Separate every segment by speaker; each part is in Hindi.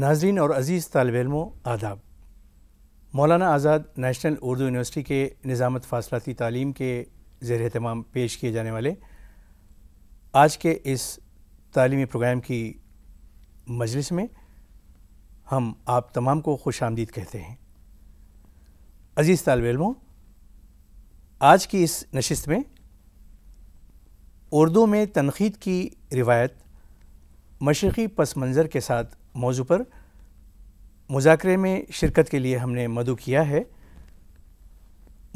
Speaker 1: नाजरीन और अज़ीज़ तालब आदाब मौलाना आज़ाद नेशनल उर्दू यूनिवर्सिटी के निज़ामत फासलाती तालीम के ज़ेर अहतमाम पेश किए जाने वाले आज के इस तालीमी प्रोग्राम की मजलिस में हम आप तमाम को खुश आमदीद कहते हैं अज़ीज़ तालब आज की इस नशस्त में उर्दू में तनखीद की रिवायत मशरक़ी पस मंज़र के साथ मौजू पर मुजाकरे में शिरकत के लिए हमने मदु किया है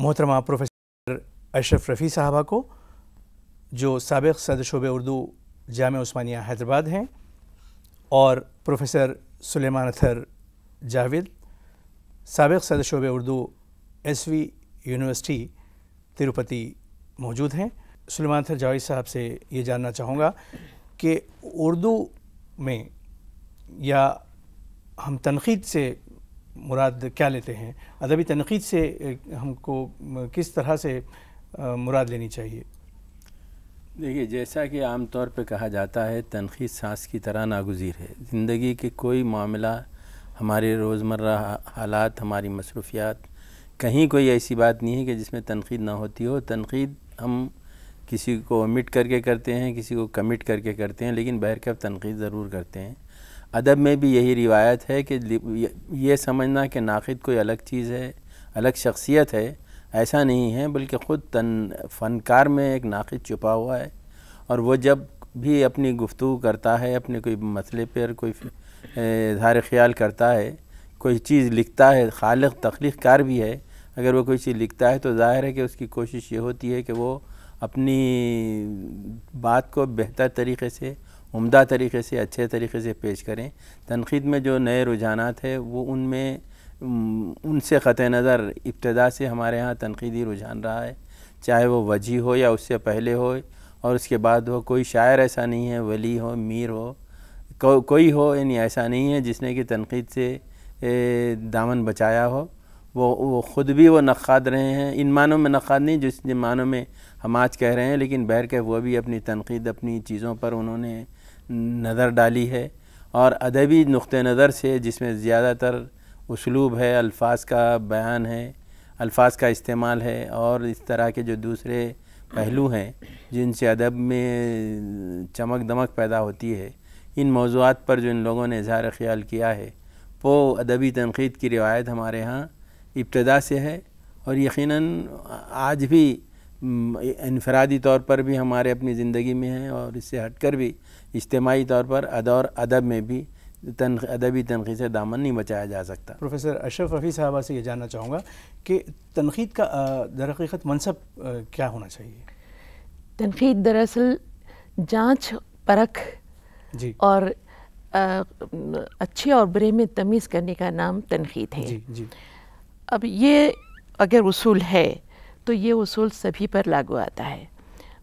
Speaker 1: मोहतरमा प्रोफेसर अशरफ रफ़ी साहबा को जो सबक सदर शोब उर्दू जाम उस्मानिया हैदराबाद हैं और प्रोफेसर सुलेमान अथर जावेद सबक सदर शोब Urdu S V university Tirupati मौजूद हैं सुलेमान अथर जावेद साहब से ये जानना चाहूँगा कि उर्दू में या हम तनकीद से मुराद क्या लेते हैं अदबी तनकीद से हमको किस तरह से मुराद लेनी चाहिए
Speaker 2: देखिए जैसा कि आम तौर पर कहा जाता है तनखीद सांस की तरह नागुज़ीर है ज़िंदगी के कोई मामला हमारे रोज़मर्रा हालात हमारी मसरूफियात कहीं कोई ऐसी बात नहीं है कि जिसमें तनकीद ना होती हो तनकीद हम किसी को ओमिट करके करते हैं किसी को कमिट करके करते हैं लेकिन बहर के तनकीद ज़रूर करते हैं अदब में भी यही रिवायत है कि ये समझना कि नाक़द कोई अलग चीज़ है अलग शख्सियत है ऐसा नहीं है बल्कि ख़ुद तन फ़नकार में एक नाक़द छुपा हुआ है और वह जब भी अपनी गुफ्तु करता है अपने कोई मसले पर कोई इजहार ख्याल करता है कोई चीज़ लिखता है खालक तख्लीकार भी है अगर वो कोई चीज़ लिखता है तो ज़ाहिर है कि उसकी कोशिश ये होती है कि वो अपनी बात को बेहतर तरीके से उम्दा तरीके से अच्छे तरीके से पेश करें तनकीद में जो नए रुझाना है वो उनमें उनसे ख़त नज़र इब्तदा से हमारे यहाँ तनकीदी रुझान रहा है चाहे वो वजी हो या उससे पहले हो और उसके बाद हो कोई शायर ऐसा नहीं है वली हो मीर हो को, कोई हो यानी ऐसा नहीं है जिसने कि तनकीद से दामन बचाया हो वो वो ख़ुद भी वो नक़ाद रहे हैं इन मानों में नक़ाद नहीं जिस मानों में हम आज कह रहे हैं लेकिन बहर के वो भी अपनी तनकीद अपनी चीज़ों पर उन्होंने नज़र डाली है और अदबी नुक़ नज़र से जिसमें ज़्यादातर उसलूब है अल्फाज का बयान है अल्फाज का इस्तेमाल है और इस तरह के जो दूसरे पहलू हैं जिनसे अदब में चमक दमक पैदा होती है इन मौजूद पर जो इन लोगों ने इजहार ख्याल किया है वो अदबी तनकीद की रिवायत हमारे यहाँ इब्तदा से है और यकीन आज भी इनफरादी तौर पर भी हमारे अपनी ज़िंदगी में हैं और इससे हट कर भी इज्तमाही तौर पर अदौर अदब में भी तन
Speaker 1: अदबी तनखी से दामन नहीं बचाया जा सकता प्रोफेसर अशरफ रफ़ी साहबा से ये जानना चाहूँगा कि तनखीद का दरक़ीक़त मनसब क्या होना चाहिए
Speaker 3: तनखीद दरअसल जाँच परख जी और आ, अच्छे और बुरे में तमीज़ करने का नाम तनखीद है जी, जी। अब ये अगर उसूल है तो ये उसूल सभी पर लागू आता है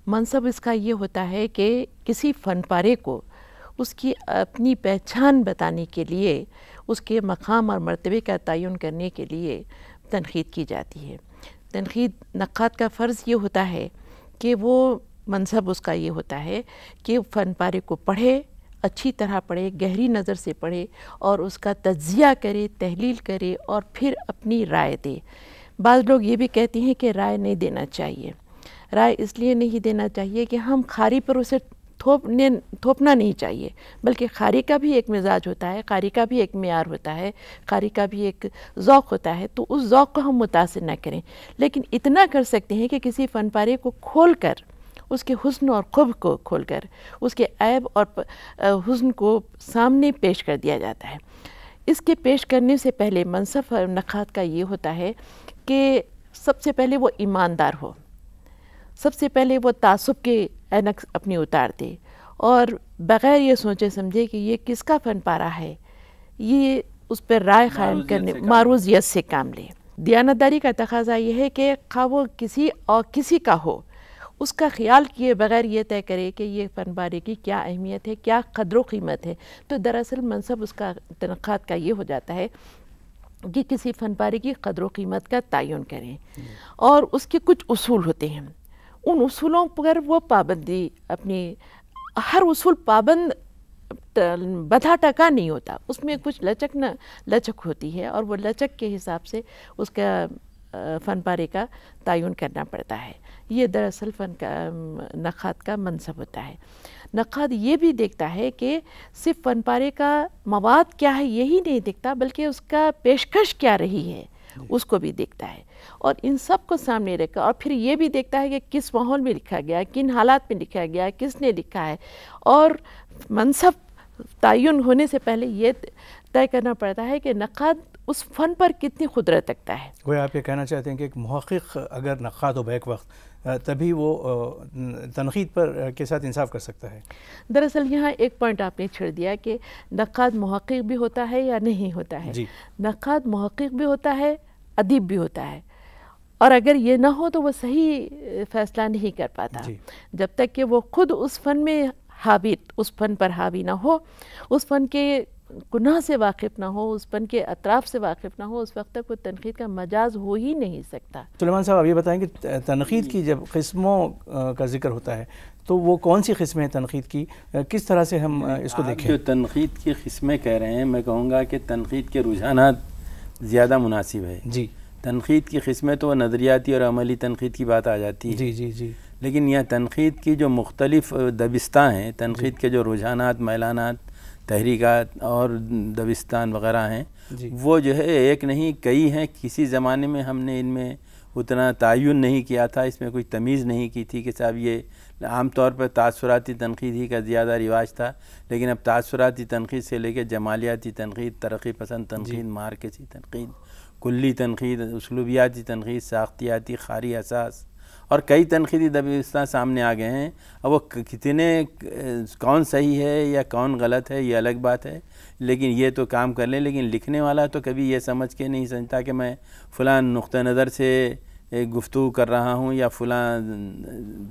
Speaker 3: मनसब इसका ये होता है कि किसी फनपारे को उसकी अपनी पहचान बताने के लिए उसके मकाम और मरतबे का तयन करने के लिए तनखीद की जाती है तनखीद नक़ात का फ़र्ज़ ये होता है कि वो मनसब उसका ये होता है कि फ़नपारे को पढ़े अच्छी तरह पढ़े गहरी नज़र से पढ़े और उसका तजिया करे तहलील करे और फिर अपनी राय दे बाज़ लोग ये भी कहते हैं कि राय नहीं देना चाहिए राय इसलिए नहीं देना चाहिए कि हम खारी पर उसे थोपने थोपना नहीं चाहिए बल्कि खारी का भी एक मिजाज होता है खारी का भी एक मैार होता है खारी का भी एक ओक़ होता है तो उस ओक़ को हम मुतासर ना करें लेकिन इतना कर सकते हैं कि किसी फ़न पारे को खोल कर उसके हुस्न और खुब को खोल कर उसके ऐब और हुस्न को सामने पेश कर दिया जाता है इसके पेश करने से पहले मनसफ़ नखात का ये होता है कि सबसे पहले वो ईमानदार हो सबसे पहले वो तासुब के एनक अपनी उतार दे और बग़ैर ये सोचे समझे कि ये किसका फन पारा है ये उस पर राय क़ायम करने मारूजियत से काम ले दयानतदारी का तकाजा यह है कि खा वो किसी और किसी का हो उसका ख्याल किए बगैर ये तय करे कि ये फन पारे की क्या अहमियत है क्या कदर कीमत है तो दरअसल मनसब उसका तनख्वाह का ये हो जाता है कि किसी फन पारे की कदर कीमत का तयन करें हम्म। और उसके कुछ असूल होते हैं उन उसूलों पर वो पाबंदी अपनी हर उसूल पाबंद बधा टका नहीं होता उसमें कुछ लचक न लचक होती है और वो लचक के हिसाब से उसका फन पारे का तयन करना पड़ता है ये दरअसल फन का नखात का मनसब होता है नखात ये भी देखता है कि सिर्फ फन पारे का मवाद क्या है यही नहीं देखता बल्कि उसका पेशकश क्या रही है उसको भी देखता है और इन सब को सामने रखा और फिर ये भी देखता है कि किस माहौल में लिखा गया है किन हालात में लिखा गया है किसने लिखा है और मनसब तयन होने से पहले ये तय करना पड़ता है कि नक़ाद उस फ़न पर कितनी कुदरत रखता है
Speaker 1: वह आप ये कहना चाहते हैं कि एक महक़ अगर नक़ाद हो बैक वक्त तभी वो तनखीद पर के साथ इंसाफ कर सकता है
Speaker 3: दरअसल यहाँ एक पॉइंट आपने छेड़ दिया कि नक़ाद महक़ भी होता है या नहीं होता है नक़ाद महक़ भी होता है अदीब भी होता है और अगर ये ना हो तो वो सही फैसला नहीं कर पाता जब तक कि वो खुद उस फन में हावी उस फन पर हावी ना हो उस फन के गुनाह से वाकिफ ना हो उस फन के अतराफ से वाकिफ ना हो उस वक्त तक वो तनखीद का मजाज हो ही नहीं सकता
Speaker 1: सुलेमान साहब अभी बताएं कि तनखीद की जब किस्मों का जिक्र होता है तो वो कौन सी किस्में हैं तनखीद की किस तरह से हम इसको देखें जो
Speaker 2: तनखीद की किस्में कह रहे हैं मैं कहूँगा कि तनखीद के रुझाना ज़्यादा मुनासिब है जी तनकीद की किस्में तो नज़रियाती और अमली तनकीद की बात आ जाती है जी जी जी लेकिन यह तनकीद की जो मुख्तलिफ दबिस्तान हैं तनकीद के जो रुझाना मैलाना तहरीक और दबिस्तान वगैरह हैं वो जो है एक नहीं कई हैं किसी ज़माने में हमने इनमें उतना तयन नहीं किया था इसमें कोई तमीज़ नहीं की थी कि साहब ये आम तौर पर तासराती तनकीद ही का ज़्यादा रिवाज था लेकिन अब तासराती तनकीद से लेकर जमालियाती तनकीद तरक्की पसंद तनकीद मार्केसी तनकीद कुल्ली तनकीद उसलूबियाती तनकीद साख्तियाती खारी असास और कई तनखीदी दबिस्तान सामने आ गए हैं अब वो कितने कौन सही है या कौन गलत है ये अलग बात है लेकिन ये तो काम कर लें लेकिन लिखने वाला तो कभी ये समझ के नहीं समझता कि मैं फ़लाँ नुक़ नज़र से गुफ्तु कर रहा हूँ या फ़लाँ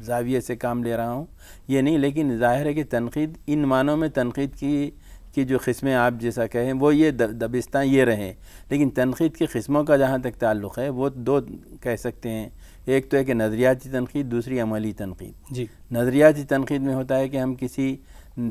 Speaker 2: जाविये से काम ले रहा हूँ ये नहीं लेकिन ज़ाहिर है कि तनकीद इन मानों में तनकीद की कि जो ख़स्में आप जैसा कहें वो ये दबिस्तान ये रहें लेकिन तनकीद की खस्मों का जहाँ तक ताल्लुक़ है वो दो कह सकते हैं एक तो है कि नज़रियाती तनकीद दूसरी अमली तनकीद जी नज़रियाती तनकीद में होता है कि हम किसी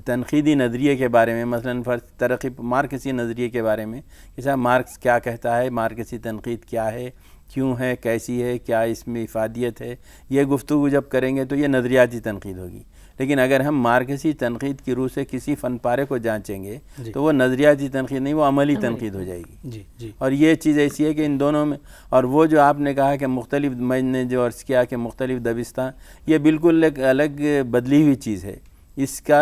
Speaker 2: तनकीदी नज़रिए के बारे में मसलन फ़र्ज तरक्की मार्कसी नज़रिए के बारे में कि साहब मार्क्स क्या कहता है मार्कसी तनकीद क्या है क्यों है कैसी है क्या इसमें इफादियत है ये गुफ्तु जब करेंगे तो ये नज़रियाती तनकीद होगी लेकिन अगर हम मार्कसी तनकीद की रूह से किसी फ़न पारे को जाँचेंगे तो वो नज़रियाती तनकीद नहीं वो अमली तनकीद हो जाएगी जी जी और ये चीज़ ऐसी है कि इन दोनों में और वो जो आपने कहा कि मुख्तलिफ मैंने जो अर्ज़ किया कि मुख्तलिफ दबिस्तान ये बिल्कुल एक अलग बदली हुई चीज़ है इसका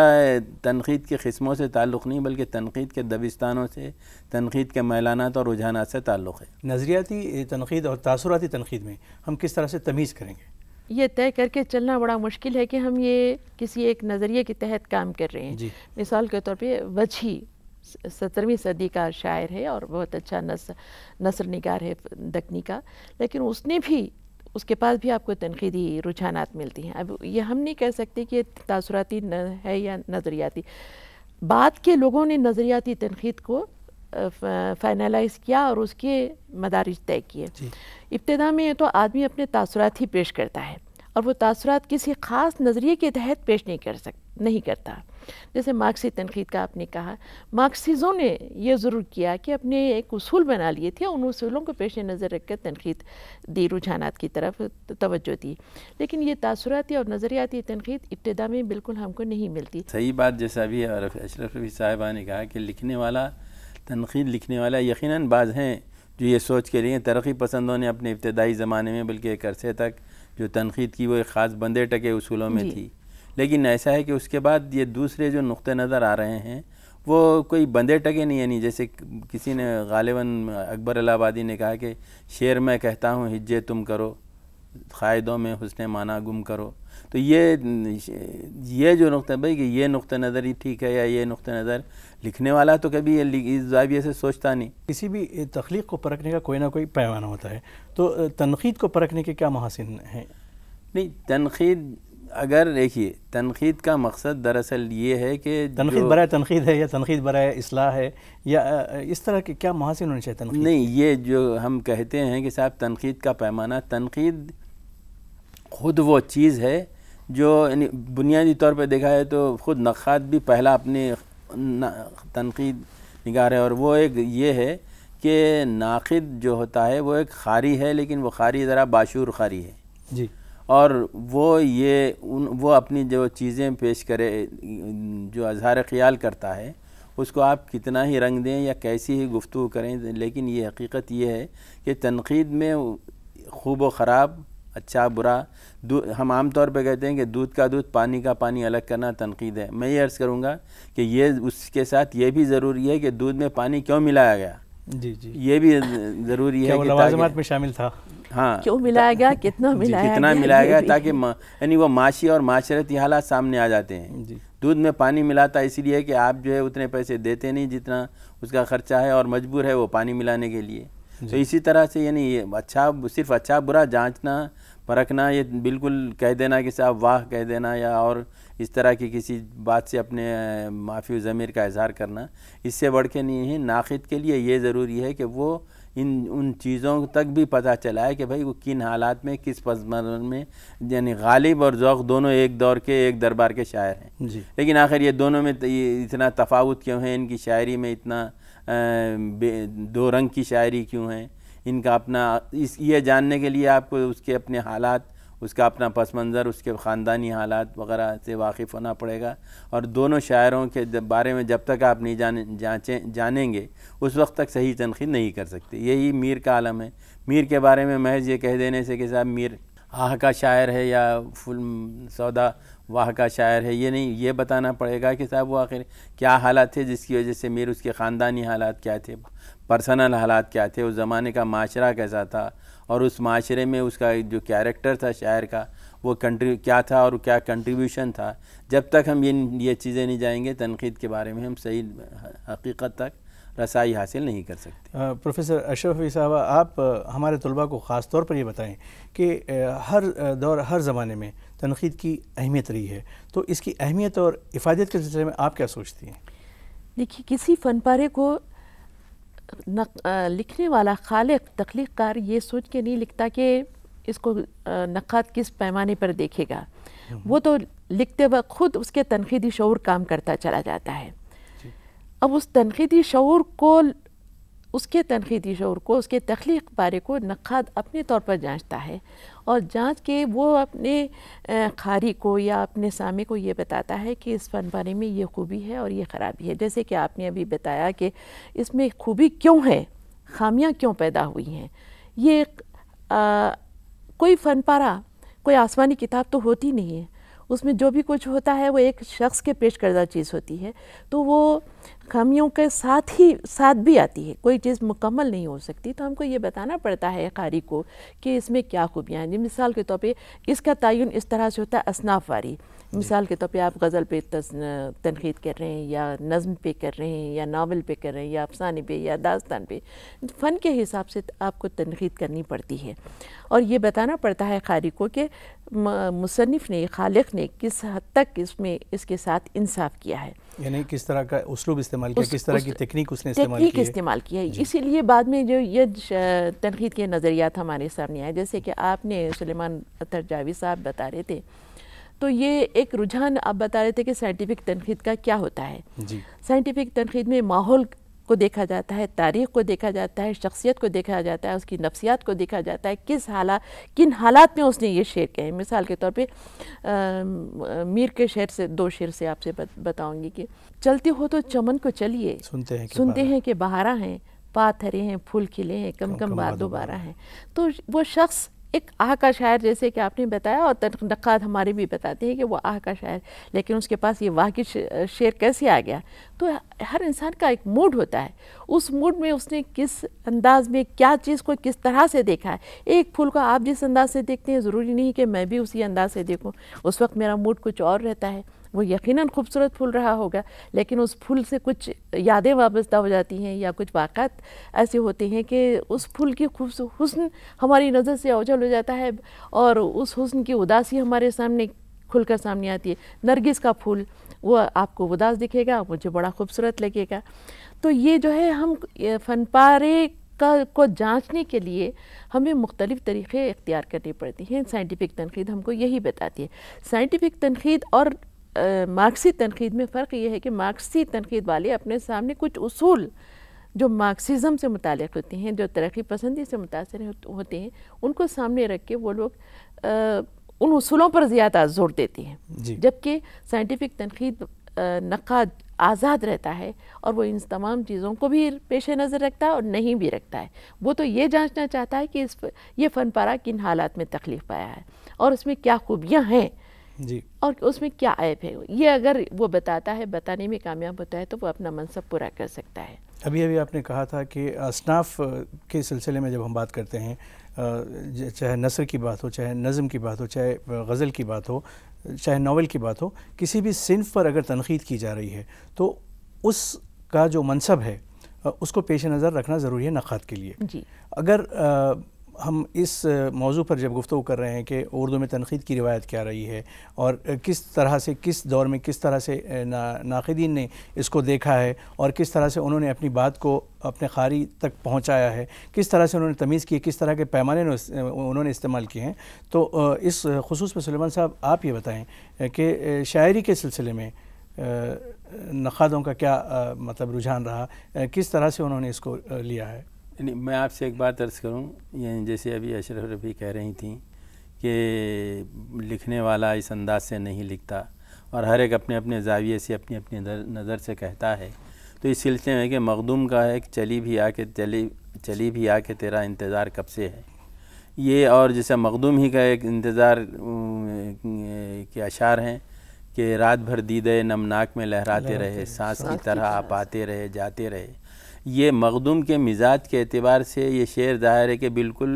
Speaker 2: तनकीद के किस्मों से ताल्लुक़ नहीं बल्कि तनकीद के दबिस्तानों से
Speaker 1: तनकीद के मैलानात और रुझाना से ताल्लुक़ है नज़रियाती तनकीद और तासराती तनकीद में हम किस तरह से तमीज़ करेंगे
Speaker 3: ये तय करके चलना बड़ा मुश्किल है कि हम ये किसी एक नज़रिए के तहत काम कर रहे हैं मिसाल के तौर पे वजही सत्रहवीं सदी का शायर है और बहुत अच्छा नस नसर निगार है दखनी का लेकिन उसने भी उसके पास भी आपको तनकीदी रुझानात मिलती हैं अब ये हम नहीं कह सकते कि ये तासराती है या नज़रियाती बाद के लोगों ने नज़रियाती तनकीद को फाइनलाइज किया और उसके मदारज तय किए इब्तदा में तो आदमी अपने तसरत ही पेश करता है और वो तसरत किसी ख़ास नज़रिए के तहत पेश नहीं कर सक नहीं करता जैसे मार्क्सी तनकीद का आपने कहा मार्क्सीजों ने यह ज़रूर किया कि अपने एक असूल बना लिए थे उन असूलों को पेश नज़र रख कर तनकीद दी रुझाना की तरफ तोज्जो दी लेकिन ये तासराती और नज़रियाती तनकीद इब्तदा में बिल्कुल हमको नहीं मिलती
Speaker 2: सही बात जैसा भी अशरफ रफी साहिबा ने कहा कि लिखने वाला तनखीद लिखने वाला यकीन बाज़ हैं जो ये सोच के लिए तरक्की पसंदों ने अपने इब्तदाई ज़माने में बल्कि एक अरसे तक जो तनकीद की वो एक ख़ास बंदे टके उसूलों में थी लेकिन ऐसा है कि उसके बाद ये दूसरे जो नुक़ नज़र आ रहे हैं वो कोई बंदे टके नहीं यानी जैसे किसी ने गालिबा अकबर अलाबादी ने कहा कि शेर मैं कहता हूँ हिज्जे तुम करो क़ायदों में हुसन माना गुम करो तो ये ये जो नुक़ भाई कि ये नुक़ नज़र ही ठीक है या ये नुक़ नज़र लिखने वाला तो कभी ये इस जाविये से सोचता नहीं
Speaker 1: किसी भी तख्लीक को परखने का कोई ना कोई पैमाना होता है तो तनखीद को परखने के क्या महासिन हैं
Speaker 2: नहीं तनखीद अगर देखिए तनखीद का मकसद दरअसल ये है कि तनखीद बरए
Speaker 1: तनखीद है या तनखीद बरए असलाह है या इस तरह के क्या महासिन होने चाहिए तनखीद नहीं
Speaker 2: ये जो हम कहते हैं कि साहब तनखीद का पैमाना तनकीद खुद वो चीज़ है जो यानी बुनियादी तौर पर देखा है तो ख़ुद नक़ात भी पहला अपनी तनकीद निगार है और वो एक ये है कि नाक़द जो होता है वो एक खारी है लेकिन वो खारी ज़रा बाशूर खारी है जी और वो ये उन वो अपनी जो चीज़ें पेश करे जो अजहार ख्याल करता है उसको आप कितना ही रंग दें या कैसी ही गुफ्तु करें लेकिन ये हकीकत ये है कि तनकीद में खूब व ख़राब अच्छा बुरा हम आम तौर पे कहते हैं कि दूध का दूध पानी का पानी अलग करना तनकीद है मैं ये अर्ज़ करूँगा कि ये उसके साथ ये भी ज़रूरी है कि दूध में पानी क्यों मिलाया गया जी जी ये भी ज़रूरी है लवाजमात में शामिल था हाँ क्यों
Speaker 3: मिलाया गया कितना मिलाया कितना मिलाया गया ताकि
Speaker 2: यानी वो माशी और माशरती हालात सामने आ जाते हैं दूध में पानी मिलाता इसीलिए कि आप जो है उतने पैसे देते नहीं जितना उसका ख़र्चा है और मजबूर है वो पानी मिलाने के लिए तो इसी तरह से यानी अच्छा सिर्फ अच्छा बुरा जांचना परखना ये बिल्कुल कह देना कि साहब वाह कह देना या और इस तरह की किसी बात से अपने माफी ज़मीर का इजहार करना इससे बढ़ के नहीं है नाखद के लिए ये ज़रूरी है कि वो इन उन चीज़ों तक भी पता चला है कि भाई वो किन हालात में किस पसमर में यानी गालिब और ज़ौक दोनों एक दौर के एक दरबार के शायर हैं लेकिन आखिर ये दोनों में तो इतना तफावत क्यों है इनकी शायरी में इतना दो रंग की शायरी क्यों है इनका अपना इस ये जानने के लिए आपको उसके अपने हालात उसका अपना पस मंज़र उसके ख़ानदानी हालात वगैरह से वाकिफ़ होना पड़ेगा और दोनों शायरों के बारे में जब तक आप नहीं जान जाँचें जानेंगे उस वक्त तक सही तनखीद नहीं कर सकते यही मीर का आलम है मीर के बारे में महज ये कह देने से कि साहब मीर आह का शायर है या फुल सौदा वाह का शायर है ये नहीं ये बताना पड़ेगा कि साहब वो आखिर क्या हालात थे जिसकी वजह से मीर उसके ख़ानदानी हालात क्या थे पर्सनल हालात क्या थे उस ज़माने का माशरा कैसा था और उस माशरे में उसका जो कैरेक्टर था शायर का वो कंट्री क्या था और क्या कंट्रीब्यूशन था जब तक हम ये ये चीज़ें नहीं जाएंगे तनकीद के बारे में हम सही हकीकत तक रसाई हासिल नहीं कर
Speaker 1: सकते प्रोफेसर अशरफ साहब आप हमारे तलबा को ख़ास तौर पर ये बताएं कि हर दौर हर ज़माने में तनकीद की अहमियत रही है तो इसकी अहमियत और इफादियत के सिलसिले में आप क्या सोचती हैं
Speaker 3: देखिए किसी फ़न पारे को लिखने वाला खालिक तख्लीकार कार ये सोच के नहीं लिखता कि इसको नक़ात किस पैमाने पर देखेगा हम्म। वो तो लिखते वक्त ख़ुद उसके तनखीदी शौर काम करता चला जाता है अब उस तनखीदी शौर को उसके तनखीदी शौर को उसके तख्लीक बारे को नक़ात अपने तौर पर जांचता है और जांच के वो अपने खारी को या अपने सामे को ये बताता है कि इस फन पारे में ये खूबी है और ये ख़राबी है जैसे कि आपने अभी बताया कि इसमें खूबी क्यों है खामियाँ क्यों पैदा हुई हैं ये आ, कोई पारा कोई आसमानी किताब तो होती नहीं है उसमें जो भी कुछ होता है वो एक शख्स के पेश करदा चीज़ होती है तो वो खामियों के साथ ही साथ भी आती है कोई चीज़ मुकम्मल नहीं हो सकती तो हमको ये बताना पड़ता है कारी को कि इसमें क्या खूबियाँ हैं मिसाल के तौर पे इसका तयन इस तरह से होता है असनाफ वारी मिसाल के तौर पे आप गज़ल पे तनकीद कर रहे हैं या नज़म पे कर रहे हैं या नावल पे कर रहे हैं या अफसाने पे या दास्तान पे फ़न के हिसाब से आपको तनकीद करनी पड़ती है और ये बताना पड़ता है कारी को कि मुसनफ़ ने खालिक ने किस हद तक इसमें इसके साथ इंसाफ किया है
Speaker 1: यानी किस तरह का उसलूब इस्तेमाल इस्तेमाल किया किस तरह की तकनीक उसने इस्तेमाल की इस्तेमाल
Speaker 3: की है इसीलिए बाद में जो ये तनकीद के नज़रियात हमारे सामने आए जैसे कि आपने सलेमान अतर जावी साहब बता रहे थे तो ये एक रुझान आप बता रहे थे कि साइंटिफिक तनखीद का क्या होता है साइंटिफिक तनखीद में माहौल को देखा जाता है तारीख को देखा जाता है शख्सियत को देखा जाता है उसकी नफ्सियात को देखा जाता है किस हालात किन हालात में उसने ये शेर कहे मिसाल के तौर पर मीर के शेर से दो शेर से आपसे बताऊंगी कि चलते हो तो चमन को चलिए सुनते हैं सुनते हैं कि बहारा हैं पाथरे हैं फूल खिले हैं कम कम, कम बार दोबारा हैं तो वो शख्स एक आह का शायर जैसे कि आपने बताया और नक़ाद हमारे भी बताते हैं कि वो आह का शायर लेकिन उसके पास ये वाह की शेर कैसे आ गया तो हर इंसान का एक मूड होता है उस मूड में उसने किस अंदाज में क्या चीज़ को किस तरह से देखा है एक फूल को आप जिस अंदाज से देखते हैं ज़रूरी नहीं कि मैं भी उसी अंदाज से देखूँ उस वक्त मेरा मूड कुछ और रहता है वो यकीनन खूबसूरत फूल रहा होगा लेकिन उस फूल से कुछ यादें वाबस्ता हो जाती हैं या कुछ वाक़ात ऐसे होते हैं कि उस फूल की खूबस हुस्न हमारी नज़र से ओझल हो जाता है और उस हुस्न की उदासी हमारे सामने खुलकर सामने आती है नरगिस का फूल वो आपको उदास दिखेगा मुझे बड़ा खूबसूरत लगेगा तो ये जो है हम फनपारे का को जांचने के लिए हमें मुख्तलिफ़ तरीक़े इख्तियार करने पड़ती हैं साइंटिफ़िक तनखीद हमको यही बताती है साइंटिफ़िक तनखीद और मार्क्सी तनकीद में फ़र्क ये है कि मार्क्सी तनकीद वाले अपने सामने कुछ असूल जो मार्क्सिज़म से मुतल होते हैं जो तरक्की पसंदी से मुतासर होते हैं उनको सामने रख के वो लोग उन असूलों पर ज़्यादा जोर देते हैं जबकि साइंटिफिक तनकीद नक़ाद आज़ाद रहता है और वो इन तमाम चीज़ों को भी पेश नज़र रखता है और नहीं भी रखता है वो तो ये जांचना चाहता है कि इस ये फ़नपारा किन हालात में तकलीफ़ पाया है और उसमें क्या खूबियाँ हैं जी और उसमें क्या ऐप है ये अगर वो बताता है बताने में कामयाब होता है तो वो अपना मनसब पूरा कर सकता है
Speaker 1: अभी अभी आपने कहा था कि असनाफ के सिलसिले में जब हम बात करते हैं चाहे नसर की बात हो चाहे नज़म की बात हो चाहे गज़ल की बात हो चाहे नावल की बात हो किसी भी सिनफ पर अगर तनखीद की जा रही है तो उसका जो मनसब है उसको पेश नज़र रखना ज़रूरी है नक़ात के लिए जी अगर हम इस मौजू पर जब गुफ्तु कर रहे हैं कि उर्दू में तनकीद की रिवायत क्या रही है और किस तरह से किस दौर में किस तरह से ना नाकदीन ने इसको देखा है और किस तरह से उन्होंने अपनी बात को अपने खारी तक पहुंचाया है किस तरह से उन्होंने तमीज़ की किस तरह के पैमाने उन्होंने इस्तेमाल किए हैं तो इस खसूस में सलेमान साहब आप ये बताएँ कि शायरी के सिलसिले में नखादों का क्या मतलब रुझान रहा किस तरह से उन्होंने इसको लिया है
Speaker 2: नहीं मैं आपसे एक बात अर्ज़ करूं यानी जैसे अभी अशरफ रफ़ी कह रही थी कि लिखने वाला इस अंदाज से नहीं लिखता और हर एक अपने अपने जाविये से अपनी अपनी नज़र से कहता है तो इस सिलसिले में कि मखदूम का है कि चली भी आके चली चली भी आके तेरा इंतज़ार कब से है ये और जैसे मखदूम ही का एक इंतज़ार के अशार हैं कि रात भर दीदे नमनाक में लहराते रहे सांस की तरह आप आते रहे जाते रहे ये मखदूम के मिजाज के अतबार से ये शेर ज़ाहिर है कि बिल्कुल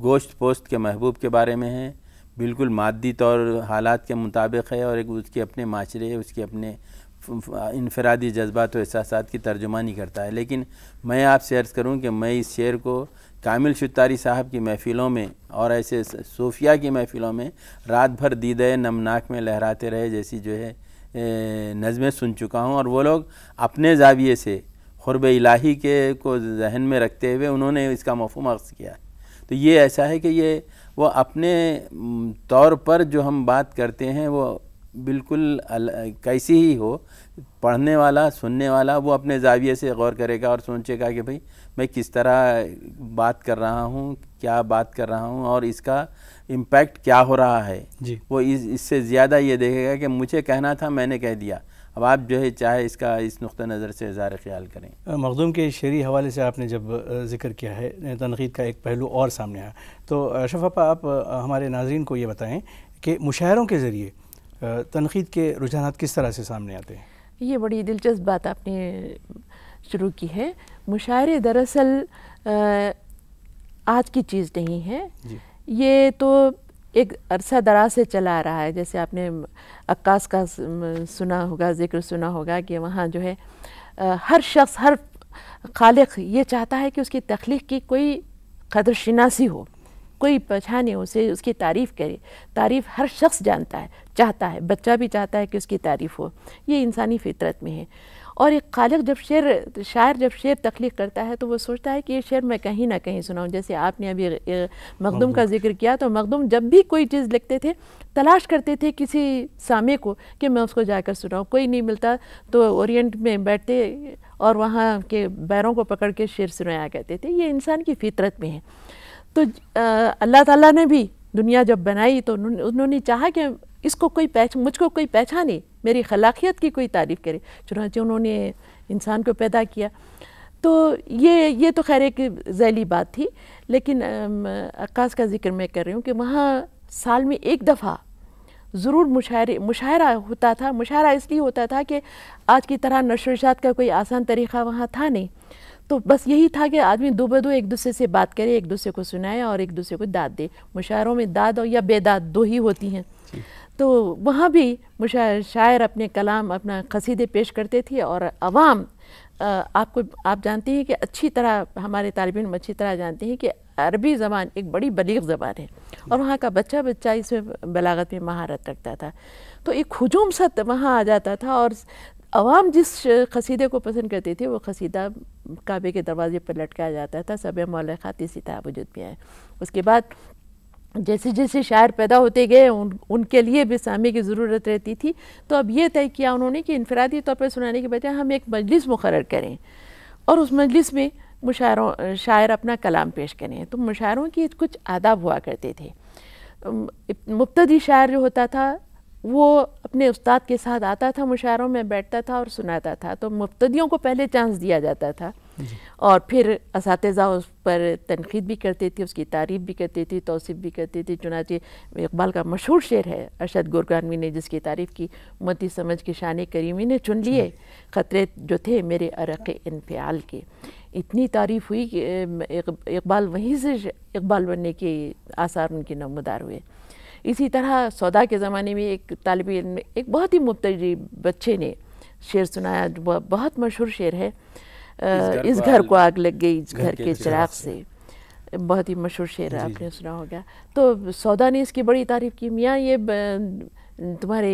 Speaker 2: गोश्त पोस्त के महबूब के बारे में है बिल्कुल मादी तौर हालात के मुताबिक है और एक उसके अपने माशरे उसके अपने इनफरादी जज्बात और एहसास की तर्जुमानी करता है लेकिन मैं आपसे अर्ज़ करूँ कि मैं इस शेर को कामिल शुतारी साहब की महफ़िलों में और ऐसे सूफिया की महफ़िलों में रात भर दीदे नमनाक में लहराते रहे जैसी जो है नज़में सुन चुका हूँ और वो लोग अपने जाविये से खुरब इलाही के को जहन में रखते हुए उन्होंने इसका मफहम अक्स किया है तो ये ऐसा है कि ये वो अपने तौर पर जो हम बात करते हैं वो बिल्कुल कैसी ही हो पढ़ने वाला सुनने वाला वो अपने जाविये से गौर करेगा और सोचेगा कि भाई मैं किस तरह बात कर रहा हूँ क्या बात कर रहा हूँ और इसका इम्पैक्ट क्या हो रहा है जी वो इस इससे ज़्यादा ये देखेगा कि मुझे कहना था मैंने कह दिया अब आप जो है चाहे इसका इस नुक़ नज़र से इजहार ख्याल करें
Speaker 1: मखदूम के शेरी हवाले से आपने जब जिक्र किया है तनकीद का एक पहलू और सामने आया तो अपा आप हमारे नाजरन को ये बताएँ कि मुशायरों के ज़रिए तनकीद के रुझान किस तरह से सामने आते हैं
Speaker 3: ये बड़ी दिलचस्प बात आपने शुरू की है मुशायरे दरअसल आज की चीज़ नहीं है ये तो एक अरसा दराज से चला आ रहा है जैसे आपने अक्कास का सुना होगा जिक्र सुना होगा कि वहाँ जो है हर शख्स हर खालिक ये चाहता है कि उसकी तख्लीक की कोई कदरशनासी हो कोई पहचाने उसे उसकी तारीफ़ करे तारीफ़ हर शख्स जानता है चाहता है बच्चा भी चाहता है कि उसकी तारीफ़ हो ये इंसानी फितरत में है और एक खालिक जब शेर शायर जब शेर तख्लीक करता है तो वो सोचता है कि ये शेर मैं कहीं ना कहीं सुनाऊँ जैसे आपने अभी मखदूम का जिक्र किया तो मखदूम जब भी कोई चीज़ लिखते थे तलाश करते थे किसी सामे को कि मैं उसको जाकर सुनाऊँ कोई नहीं मिलता तो ओरिएंट में बैठते और वहाँ के बैरों को पकड़ के शेर सुनाया करते थे ये इंसान की फितरत में है तो अल्लाह ताला ने भी दुनिया जब बनाई तो उन्होंने चाहा कि इसको कोई पहच मुझको कोई पहचाने मेरी खलाकियत की कोई तारीफ़ करे चुनाचे उन्होंने इंसान को पैदा किया तो ये ये तो खैर एक जैली बात थी लेकिन अक्काश का जिक्र मैं कर रही हूँ कि वहाँ साल में एक दफ़ा ज़रूर मुशायरे मुशायरा होता था मुशायरा इसलिए होता था कि आज की तरह नशरशात का कोई आसान तरीक़ा वहाँ था नहीं तो बस यही था कि आदमी दो बदो एक दूसरे से बात करे एक दूसरे को सुनाए और एक दूसरे को दाद दे मुशायरों में दाद और या बेदाद दो ही होती हैं तो वहाँ भी शायर अपने कलाम अपना कसीदे पेश करते थे और आवाम आपको आप जानते हैं कि अच्छी तरह हमारे तालब इम अच्छी तरह जानते हैं कि अरबी ज़बान एक बड़ी बलीग ज़बान है और वहाँ का बच्चा बच्चा इसमें बलागत में महारत रखता था तो एक हजूम सत वहाँ आ जाता था और अवाम जिस कसीदे को पसंद करती थी वो कसीदा काबे के दरवाजे पर लटकाया जाता था सब मौल खाती वजूद में आए उसके बाद जैसे जैसे शायर पैदा होते गए उन उनके लिए भी सामी की ज़रूरत रहती थी तो अब ये तय किया उन्होंने कि इनफरादी तौर पर सुनाने के बजाय हम एक मजलिस मुकर करें और उस मजलिस में मुशायरों शायर अपना कलाम पेश करें तो मुशायरों की कुछ आदाब हुआ करते थे मुबतदी शायर जो होता था वो अपने उस्ताद के साथ आता था मुशायरों में बैठता था और सुनाता था तो मुबतदियों को पहले चांस दिया जाता था और फिर इस उस पर तनकीद भी करते थे उसकी तारीफ भी करती थी तोसीफ़ भी करते थे चुनाचे इकबाल का मशहूर शेर है अरशद गुरगानवी ने जिसकी तारीफ़ की मोती समझ के शान करीमी ने चुन लिए ख़तरे जो थे मेरे अरक़ इनफ़ाल के इतनी तारीफ़ हुई कि इकबाल वहीं से इकबाल बनने के आसार उनके नमदार हुए इसी तरह सौदा के ज़माने में एक तालब एक बहुत ही मुबतजी बच्चे ने शेर सुनाया बहुत मशहूर शेर है इस घर को आग लग गई घर के चिराग से बहुत ही मशहूर शेर आपने सुना होगा तो सौदा ने इसकी बड़ी तारीफ की मियाँ ये तुम्हारे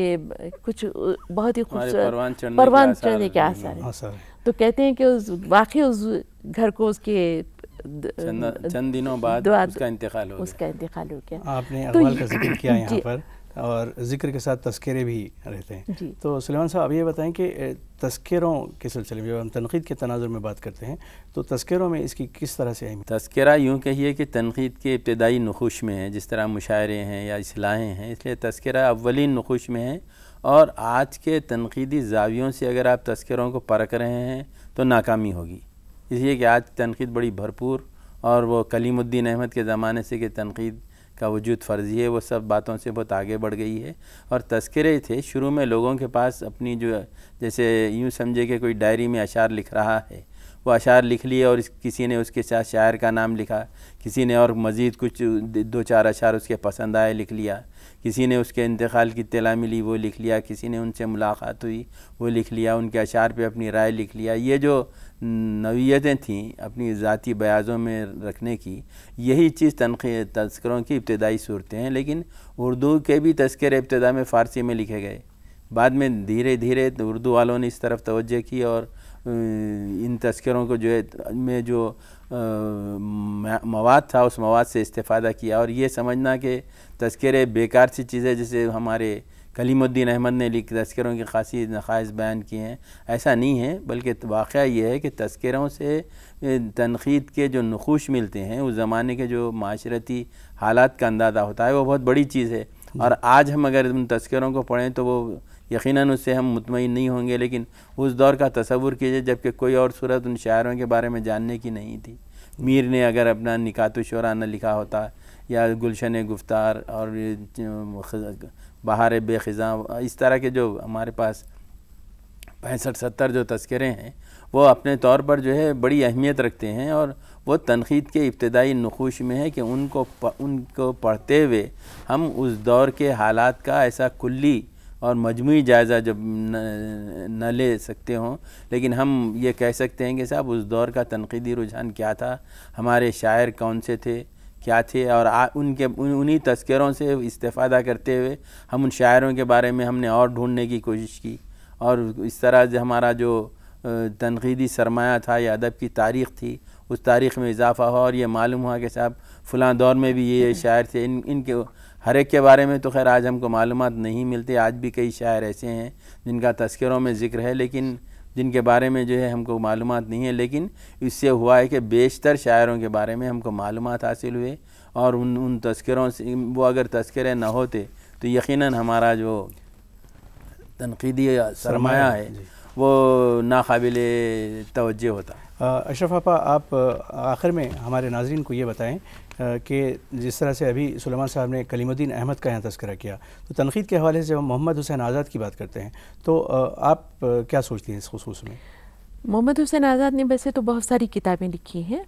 Speaker 3: कुछ बहुत ही खूबसूरत परवान चढ़ने के आसार है तो कहते हैं कि उस वाकई उस घर को उसके
Speaker 2: चंद दिनों बाद
Speaker 3: उसका इंतकाल हो गया उसका इंतकाल हो गया
Speaker 2: आपने तो अरवाल का जिक्र किया यहाँ
Speaker 1: पर और ज़िक्र के साथ तस्करे भी रहते हैं तो सलेमान साहब आप ये बताएं कि तस्करों के सिलसिले में जब हम तनकीद के तनाजर में बात करते हैं तो तस्करों में इसकी किस तरह से अहमियत
Speaker 2: तस्करा यूँ कहिए कि तनकीद के इब्तदाई नखुश में है जिस तरह मुशायरे हैं या असलाहें हैं इसलिए तस्करा अवली नखुश में है और आज के तनकीदी जावियों से अगर आप तस्करों को परख रहे हैं तो नाकामी होगी इसलिए कि आज तनकीद बड़ी भरपूर और वो कलीमुद्दीन अहमद के ज़माने से कि तनकीद का वजूद फ़र्ज़ी है वो सब बातों से बहुत आगे बढ़ गई है और तस्करे थे शुरू में लोगों के पास अपनी जो जैसे यूँ समझे कि कोई डायरी में अशार लिख रहा है वो अशार लिख लिए और किसी ने उसके साथ शायर का नाम लिखा किसी ने और मज़ीद कुछ दो चार अशार उसके पसंद आए लिख लिया किसी ने उसके इंतकाल की तला मिली वो लिख लिया किसी ने उनसे मुलाकात हुई वो लिख लिया उनके अशार पे अपनी राय लिख लिया ये जो नवीयतें थीं अपनी ज़ाती बयाज़ों में रखने की यही चीज़ तनखी तस्करों की इब्तदाई सूरतें हैं लेकिन उर्दू के भी तस्करे इब्तदा में फ़ारसी में लिखे गए बाद में धीरे धीरे उर्दू वालों ने इस तरफ तोज्जह की और इन तस्करों को जो है में जो मवाद था उस मवाद से इस्तेफादा किया और ये समझना कि तस्करे बेकार सी चीज़ें जैसे हमारे कलीमुद्दीन अहमद ने लिख तस्करों की खासी नक़ाइज बयान किए हैं ऐसा नहीं है बल्कि वाक़ ये है कि तस्करों से तनखीद के जो नखूश मिलते हैं उस ज़माने के जो माशरती हालात का अंदाज़ा होता है वो बहुत बड़ी चीज़ है और आज हम अगर उन तस्करों को पढ़ें तो वो यकीनन उससे हम मुतमिन नहीं होंगे लेकिन उस दौर का तस्वुर कीजिए जबकि कोई और सूरत उन शायरों के बारे में जानने की नहीं थी मीर ने अगर अपना निकात शराना लिखा होता या गुलशन गुफ्तार और बहार बेखज़ाँ इस तरह के जो हमारे पास पैंसठ सत्तर जो तस्करे हैं वो अपने तौर पर जो है बड़ी अहमियत रखते हैं और वो तनखीद के इब्तदाई नखोश में है कि उनको प, उनको पढ़ते हुए हम उस दौर के हालात का ऐसा कुल्ली और मजमू जायज़ा जब न, न ले सकते हों लेकिन हम ये कह सकते हैं कि साहब उस दौर का तनकीदी रुझान क्या था हमारे शायर कौन से थे क्या थे और आ, उनके उन, उन्हीं तस्करों से इस्तेफादा करते हुए हम उन शायरों के बारे में हमने और ढूंढने की कोशिश की और इस तरह जो हमारा जो तनकीदी सरमाया था या अदब की तारीख़ थी उस तारीख़ में इजाफ़ा हुआ और ये मालूम हुआ कि साहब फ़लाँ दौर में भी ये शायर थे इन इनके हर एक के बारे में तो खैर आज हमको मालूम नहीं मिलते आज भी कई शायर ऐसे हैं जिनका तस्करों में ज़िक्र है लेकिन जिनके बारे में जो है हमको मालूम नहीं है लेकिन इससे हुआ है कि बेशतर शायरों के बारे में हमको मालूम हासिल हुए और उन उन तस्करों से वो अगर तस्करे ना होते तो यकीन हमारा जो तनकीदी सरमाया है वो नाकबिल तोज्ह होता
Speaker 1: अशरफ आपा आप आखिर में हमारे नाजरन को ये बताएं कि जिस तरह से अभी सुलेमान साहब ने कलीमुद्दीन अहमद का यहाँ तस्करा किया तो तनकीद के हवाले से हम मोहम्मद हुसैन आज़ाद की बात करते हैं तो आप क्या सोचती हैं इस खसूस में
Speaker 3: मोहम्मद हुसैन आज़ाद ने वैसे तो बहुत सारी किताबें लिखी हैं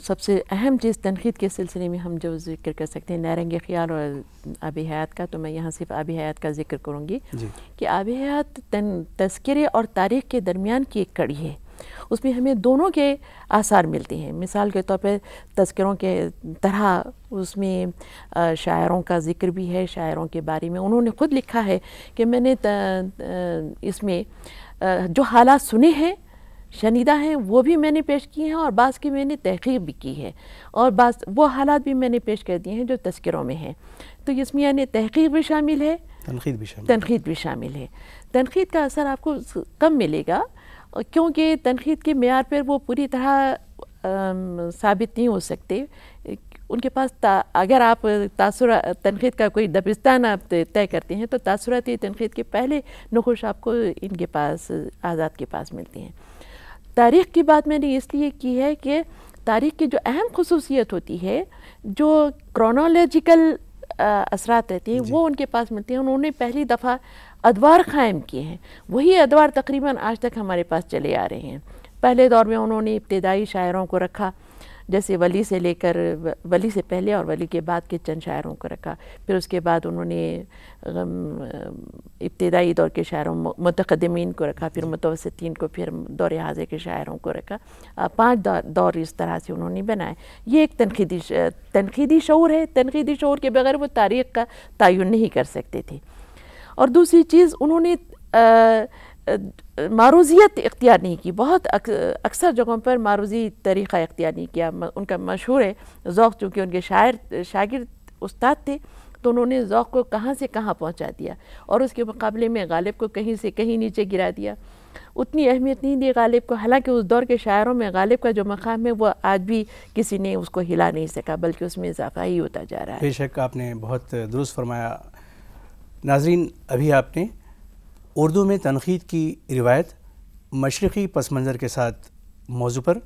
Speaker 3: सबसे अहम चीज़ तनकीद के सिलसिले में हम जो जिक्र कर सकते हैं नारंग ख्याल और आब हयात का तो मैं यहाँ सिर्फ आब हयात का जिक्र करूँगी कि आब हयात तस्करे और तारीख के दरमियान की एक कड़ी है उसमें हमें दोनों के आसार मिलते हैं मिसाल के तौर पर तस्करों के तरह उसमें शायरों का ज़िक्र भी है शायरों के बारे में उन्होंने ख़ुद लिखा है कि मैंने इसमें जो हालात सुने हैं शनिदा हैं वो भी मैंने पेश किए हैं और बास की मैंने तहकीर भी की है और बास वो हालात भी मैंने पेश कर दिए हैं जो तस्करों में हैं तो इसमें यानी तहकीर भी शामिल है तनखीद भी शामिल तनखीद भी शामिल है तनखीद का असर आपको कम मिलेगा क्योंकि तनखीद के मैार पर वो पूरी तरह साबित नहीं हो सकते उनके पास अगर आप तनखीद का कोई दबिस्तान आप तय करते हैं तो तासराती तनखीद के पहले नखुश आपको इनके पास आज़ाद के पास मिलती हैं तारीख़ की बात मैंने इसलिए की है कि तारीख़ की जो अहम खसूसियत होती है जो क्रोनोलॉजिकल असरात रहते हैं वो उनके पास मिलते हैं उन्होंने पहली दफ़ा अदवार क़ायम किए हैं वही अदवार तकरीबन आज तक हमारे पास चले आ रहे हैं पहले दौर में उन्होंने इब्तदाई शायरों को रखा जैसे वली से लेकर वली से पहले और वली के बाद के चंद शायरों को रखा फिर उसके बाद उन्होंने इब्तदाई दौर के शायरों मतकदमीन को रखा फिर मुतवसतीन को फिर दौर हाजिर के शायरों को रखा पांच दौर, दौर इस तरह से उन्होंने बनाए ये एक तनखीदी तनखीदी शौर है तनखीदी शौर के बगैर वो तारीख का तयन नहीं कर सकते थे और दूसरी चीज़ उन्होंने मारूजियत इख्तियार नहीं की बहुत अक्सर जगहों पर मारूजी तरीक़ा इख्तियार नहीं किया उनका मशहूर है ओक़ चूँकि उनके शायर शागिर उस्ताद थे तो उन्होंने ओक़ को कहाँ से कहाँ पहुँचा दिया और उसके मुकाबले में गालिब को कहीं से कहीं नीचे गिरा दिया उतनी अहमियत नहीं दी गालिब को हालांकि उस दौर के शायरों में गालिब का जो मकाम है वो आज भी किसी ने उसको हिला नहीं सका बल्कि उसमें इजाफा ही होता जा रहा है
Speaker 1: बेशक आपने बहुत दुरुस्त फरमाया नाजरीन अभी आपने उर्दू में तनखीद की रिवायत मशरक़ी पस मंज़र के साथ मौजू पर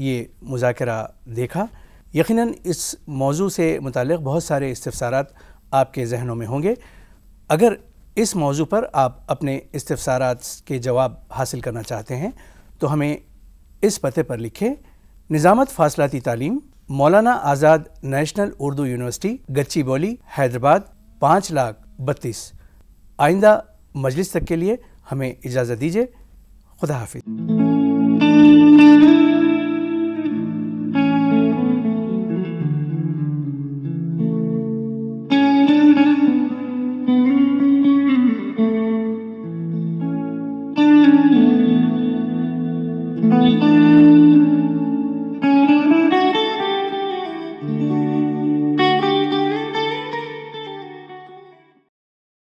Speaker 1: ये मुजाकरा देखा यकीनन इस मौजू से मुतक़ बहुत सारे इस्तफसार आपके जहनों में होंगे अगर इस मौजू पर आप अपने इस्तफसार के जवाब हासिल करना चाहते हैं तो हमें इस पते पर लिखें निज़ामत फासलाती तालीम मौलाना आज़ाद नेशनल उर्दू यूनिवर्सिटी गच्ची बोली हैदराबाद पाँच लाख बत्तीस आइंदा मजलिस तक के लिए हमें इजाज़त दीजिए खुदा हाफिज़